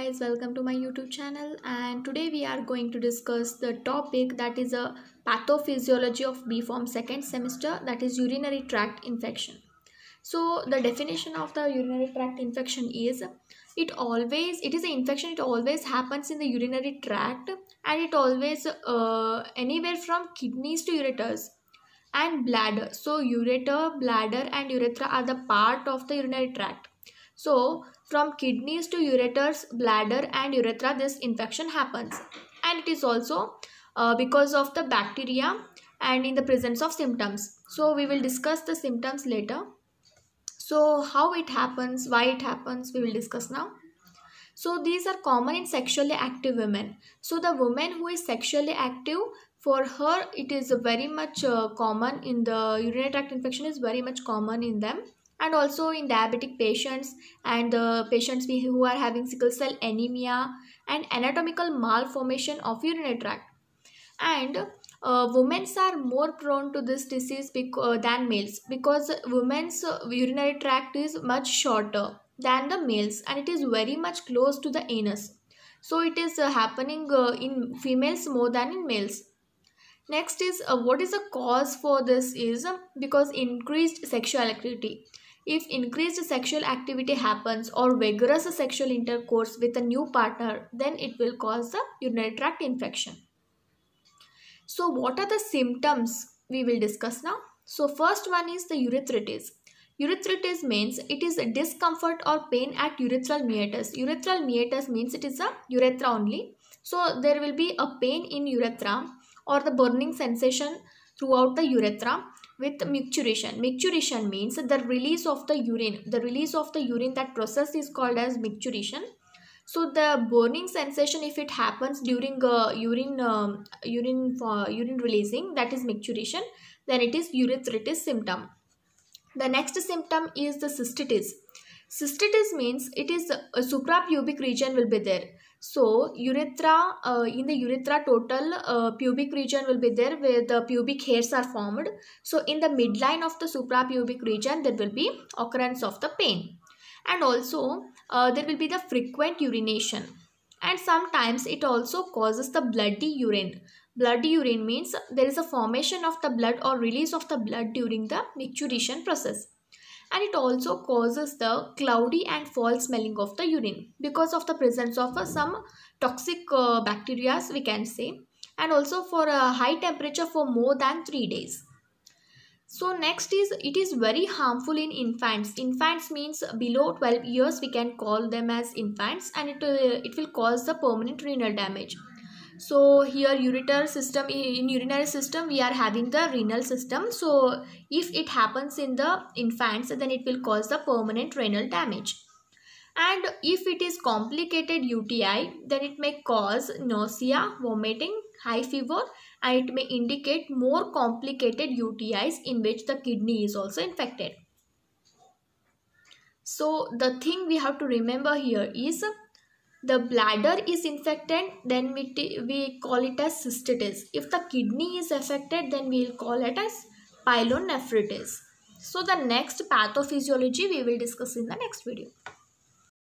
guys welcome to my youtube channel and today we are going to discuss the topic that is a pathophysiology of b form second semester that is urinary tract infection so the definition of the urinary tract infection is it always it is an infection it always happens in the urinary tract and it always uh, anywhere from kidneys to ureters and bladder so ureter bladder and urethra are the part of the urinary tract so from kidneys to ureters, bladder and urethra this infection happens and it is also uh, because of the bacteria and in the presence of symptoms. So we will discuss the symptoms later. So how it happens, why it happens we will discuss now. So these are common in sexually active women. So the woman who is sexually active for her it is very much uh, common in the urinary tract infection is very much common in them and also in diabetic patients and the patients who are having sickle cell anemia and anatomical malformation of urinary tract and uh, women are more prone to this disease uh, than males because women's urinary tract is much shorter than the males and it is very much close to the anus so it is uh, happening uh, in females more than in males next is uh, what is the cause for this is because increased sexual activity if increased sexual activity happens or vigorous sexual intercourse with a new partner, then it will cause the urinary tract infection. So what are the symptoms we will discuss now? So first one is the urethritis. Urethritis means it is a discomfort or pain at urethral meatus. Urethral meatus means it is a urethra only. So there will be a pain in urethra or the burning sensation throughout the urethra with micturition micturition means the release of the urine the release of the urine that process is called as micturition so the burning sensation if it happens during uh, urine um, urine uh, urine releasing that is micturition then it is urethritis symptom the next symptom is the cystitis cystitis means it is a uh, suprapubic region will be there so urethra, uh, in the urethra total uh, pubic region will be there where the pubic hairs are formed. So in the midline of the suprapubic region there will be occurrence of the pain. And also uh, there will be the frequent urination. And sometimes it also causes the bloody urine. Bloody urine means there is a formation of the blood or release of the blood during the micturition process and it also causes the cloudy and foul smelling of the urine because of the presence of uh, some toxic uh, bacteria we can say and also for a high temperature for more than 3 days. So next is it is very harmful in infants. Infants means below 12 years we can call them as infants and it, uh, it will cause the permanent renal damage so here ureter system in urinary system we are having the renal system so if it happens in the infants then it will cause the permanent renal damage and if it is complicated UTI then it may cause nausea vomiting high fever and it may indicate more complicated UTIs in which the kidney is also infected so the thing we have to remember here is the bladder is infected then we, we call it as cystitis if the kidney is affected then we will call it as pyelonephritis so the next pathophysiology we will discuss in the next video